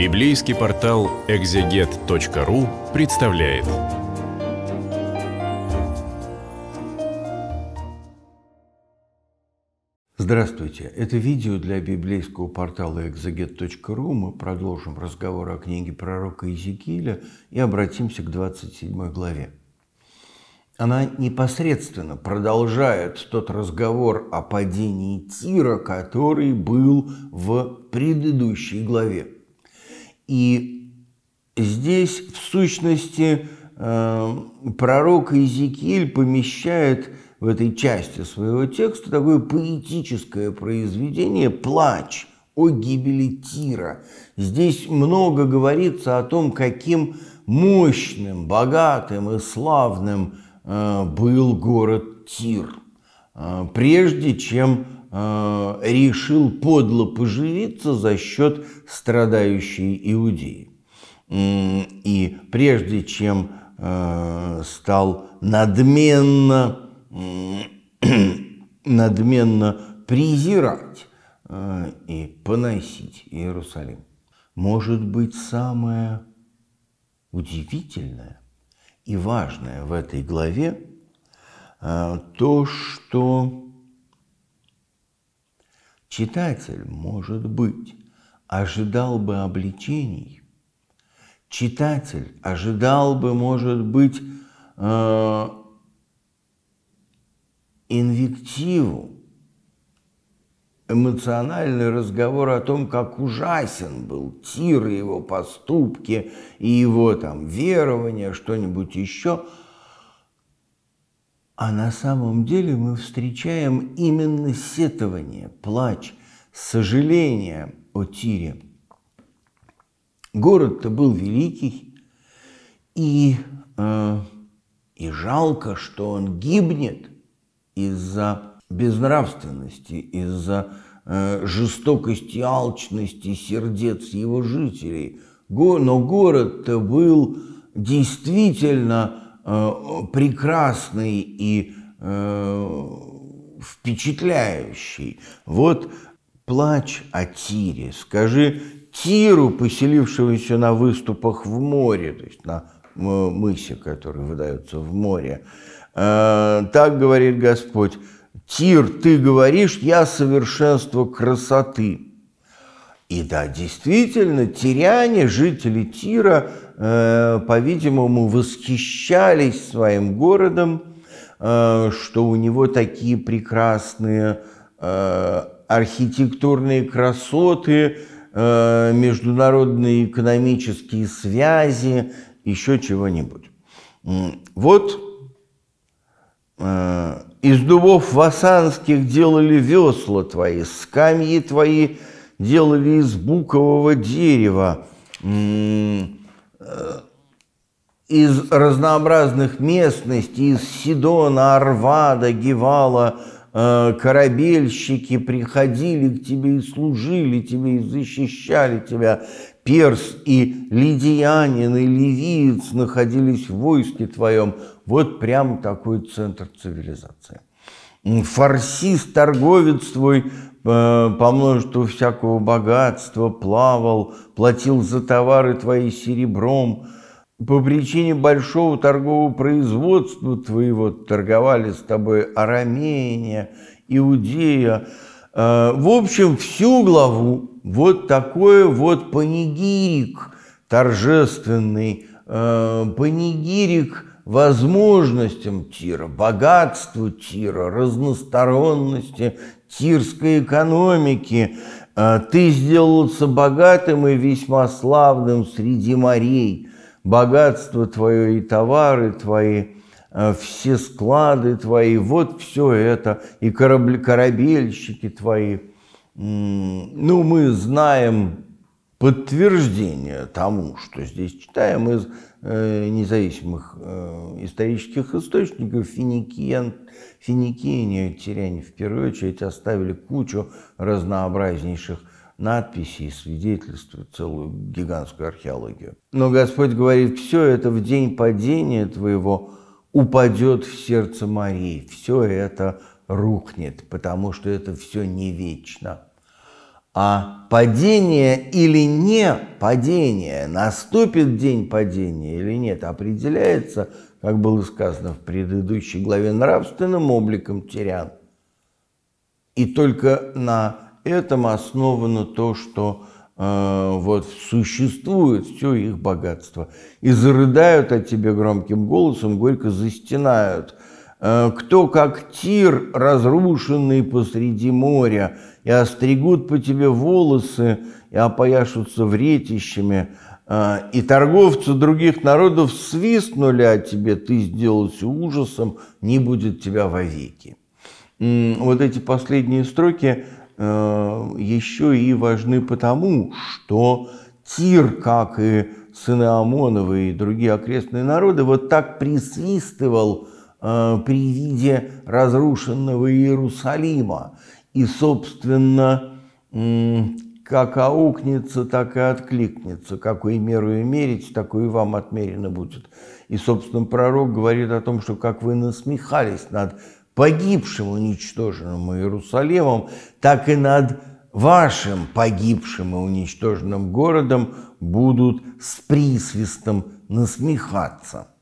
Библейский портал экзегет.ру представляет. Здравствуйте! Это видео для библейского портала экзегет.ру. Мы продолжим разговор о книге пророка Иезекииля и обратимся к 27 главе. Она непосредственно продолжает тот разговор о падении Тира, который был в предыдущей главе. И здесь, в сущности, эм, пророк Иезекииль помещает в этой части своего текста такое поэтическое произведение «Плач» о гибели Тира. Здесь много говорится о том, каким мощным, богатым и славным э, был город Тир, э, прежде чем Э, решил подло поживиться за счет страдающей Иудеи. И прежде чем э, стал надменно, надменно презирать э, и поносить Иерусалим. Может быть, самое удивительное и важное в этой главе то, что Читатель, может быть, ожидал бы обличений. Читатель ожидал бы, может быть, э, инвективу, эмоциональный разговор о том, как ужасен был Тир и его поступки, и его там верование что-нибудь еще – а на самом деле мы встречаем именно сетование, плач, сожаление о Тире. Город-то был великий, и, э, и жалко, что он гибнет из-за безнравственности, из-за э, жестокости, алчности сердец его жителей. Го, но город-то был действительно Э, прекрасный и э, впечатляющий. Вот плач о Тире. Скажи Тиру, поселившегося на выступах в море, то есть на мысе, который выдается в море. Э, так говорит Господь, Тир, ты говоришь, я совершенство красоты. И да, действительно, тиряне, жители Тира, э, по-видимому, восхищались своим городом, э, что у него такие прекрасные э, архитектурные красоты, э, международные экономические связи, еще чего-нибудь. Вот э, из дубов васанских делали весла твои, скамьи твои – делали из букового дерева, э, из разнообразных местностей, из Сидона, Арвада, Гевала, э, корабельщики приходили к тебе и служили тебе, и защищали тебя. Перс и Лидиянин, и Левиец находились в войске твоем. Вот прям такой центр цивилизации фарсист, торговец твой э, по множеству всякого богатства плавал, платил за товары твои серебром. По причине большого торгового производства твоего торговали с тобой Арамения, Иудея. Э, в общем, всю главу вот такой вот панигирик торжественный, э, панигирик – возможностям Тира, богатству Тира, разносторонности тирской экономики. А, ты сделался богатым и весьма славным среди морей. Богатство твое и товары твои, а, все склады твои, вот все это, и корабли, корабельщики твои. Ну, мы знаем подтверждение тому, что здесь читаем из э, независимых э, исторических источников, финикиян, финикийне тиряне в первую очередь оставили кучу разнообразнейших надписей, свидетельств, целую гигантскую археологию. Но Господь говорит, все это в день падения твоего упадет в сердце Марии, все это рухнет, потому что это все не вечно. А падение или не падение, наступит день падения или нет, определяется, как было сказано в предыдущей главе, нравственным обликом тирян. И только на этом основано то, что э, вот существует все их богатство. И зарыдают о тебе громким голосом, горько застенают – Э, кто как тир, разрушенный посреди моря, и остригут по тебе волосы, и опояшутся вретищами, э, и торговцы других народов свистнули о а тебе, ты сделался ужасом, не будет тебя вовеки. Вот эти последние строки э, еще и важны потому, что Тир, как и сыны Омонова и другие окрестные народы, вот так присвистывал – Э, при виде разрушенного Иерусалима. И, собственно, как аукнется, так и откликнется. Какую меру мерить, такую вам отмерено будет. И, собственно, пророк говорит о том, что как вы насмехались над погибшим, уничтоженным Иерусалимом, так и над вашим погибшим и уничтоженным городом будут с присвистом насмехаться.